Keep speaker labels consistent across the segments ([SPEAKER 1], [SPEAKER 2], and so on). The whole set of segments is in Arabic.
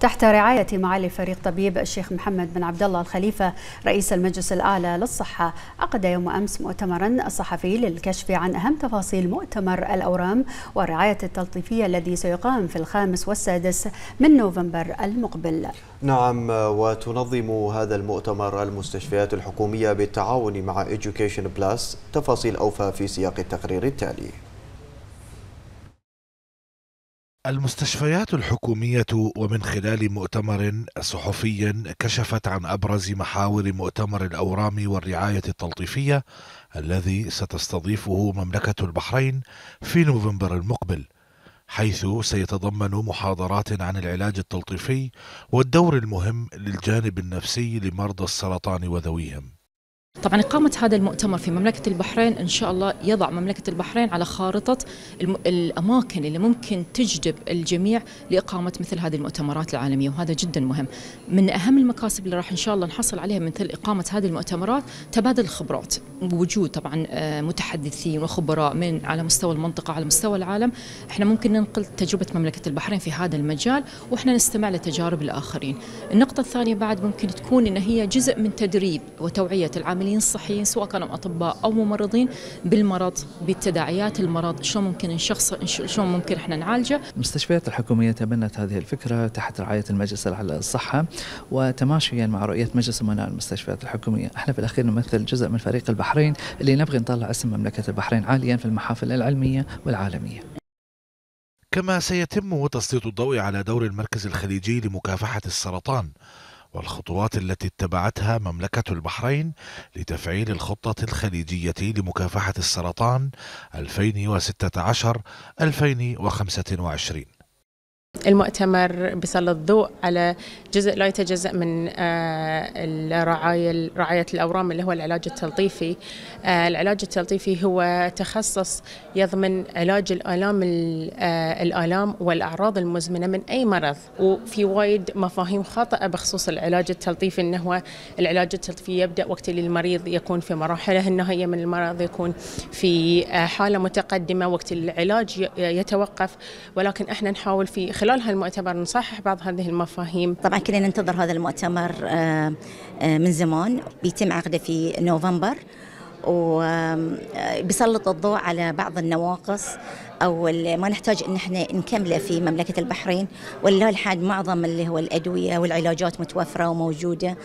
[SPEAKER 1] تحت رعاية معالي فريق طبيب الشيخ محمد بن عبد الله الخليفة رئيس المجلس الأعلى للصحة عقد يوم أمس مؤتمرا الصحفي للكشف عن أهم تفاصيل مؤتمر الأورام والرعاية التلطيفية الذي سيقام في الخامس والسادس من نوفمبر
[SPEAKER 2] المقبل نعم وتنظم هذا المؤتمر المستشفيات الحكومية بالتعاون مع Education Plus تفاصيل أوفى في سياق التقرير التالي
[SPEAKER 3] المستشفيات الحكومية ومن خلال مؤتمر صحفي كشفت عن أبرز محاور مؤتمر الأورام والرعاية التلطيفية الذي ستستضيفه مملكة البحرين في نوفمبر المقبل حيث سيتضمن محاضرات عن العلاج التلطيفي والدور المهم للجانب النفسي لمرضى السرطان وذويهم
[SPEAKER 2] طبعا إقامة هذا المؤتمر في مملكة البحرين إن شاء الله يضع مملكة البحرين على خارطة الأماكن اللي ممكن تجذب الجميع لإقامة مثل هذه المؤتمرات العالمية وهذا جدا مهم من أهم المكاسب اللي راح إن شاء الله نحصل عليها مثل إقامة هذه المؤتمرات تبادل الخبرات وجود طبعا آه، متحدثين وخبراء من على مستوى المنطقة على مستوى العالم احنا ممكن ننقل تجربة مملكة البحرين في هذا المجال وإحنا نستمع لتجارب الآخرين النقطة الثانية بعد ممكن تكون إن هي جزء من تدريب وتوعية العاملين عاملين صحيين سواء كانوا اطباء او ممرضين بالمرض بتداعيات المرض شلون ممكن نشخص شلون ممكن احنا نعالجه
[SPEAKER 4] المستشفيات الحكوميه تبنت هذه الفكره تحت رعايه المجلس على الصحه وتماشيا مع رؤيه مجلس امناء المستشفيات الحكوميه احنا في الاخير نمثل جزء من فريق البحرين اللي نبغي نطلع اسم مملكه البحرين عاليا في المحافل العلميه والعالميه
[SPEAKER 3] كما سيتم تسليط الضوء على دور المركز الخليجي لمكافحه السرطان والخطوات التي اتبعتها مملكة البحرين لتفعيل الخطة الخليجية لمكافحة السرطان 2016 2025
[SPEAKER 1] المؤتمر بسلط الضوء على جزء لا يتجزأ من آه، الرعاية رعاية الأورام اللي هو العلاج التلطيفي آه، العلاج التلطيفي هو تخصص يضمن علاج الآلام آه، الآلام والأعراض المزمنة من أي مرض وفي وايد مفاهيم خاطئة بخصوص العلاج التلطيفي أنه هو العلاج التلطيفي يبدأ وقت اللي المريض يكون في مراحله النهائية من المرض يكون في حالة متقدمة وقت العلاج
[SPEAKER 4] يتوقف ولكن احنا نحاول في خلال خلال هالمؤتمر نصحح بعض هذه المفاهيم طبعا كنا ننتظر هذا المؤتمر آه، آه، من زمان بيتم عقده في نوفمبر وبيسلط الضوء على بعض النواقص او ما نحتاج ان احنا نكمله في مملكه البحرين ولا الحاد معظم اللي هو الادويه والعلاجات متوفره وموجوده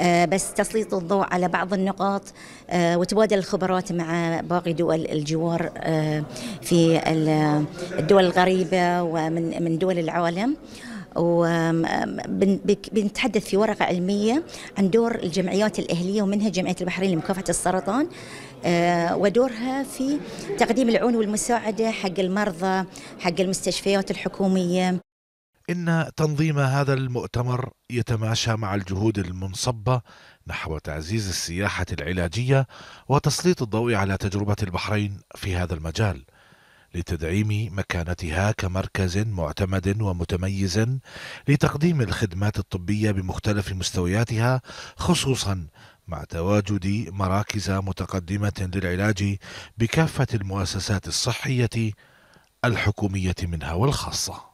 [SPEAKER 4] آه، بس تسليط الضوء على بعض النقاط آه، وتبادل الخبرات مع باقي دول الجوار آه، في الدول الغريبه ومن من دول العالم وبنتحدث في ورقة علمية عن دور الجمعيات الأهلية ومنها جمعية البحرين لمكافحة السرطان آه، ودورها في تقديم العون والمساعدة حق المرضى حق المستشفيات الحكومية
[SPEAKER 3] إن تنظيم هذا المؤتمر يتماشى مع الجهود المنصبة نحو تعزيز السياحة العلاجية وتسليط الضوء على تجربة البحرين في هذا المجال لتدعيم مكانتها كمركز معتمد ومتميز لتقديم الخدمات الطبية بمختلف مستوياتها خصوصا مع تواجد مراكز متقدمة للعلاج بكافة المؤسسات الصحية الحكومية منها والخاصة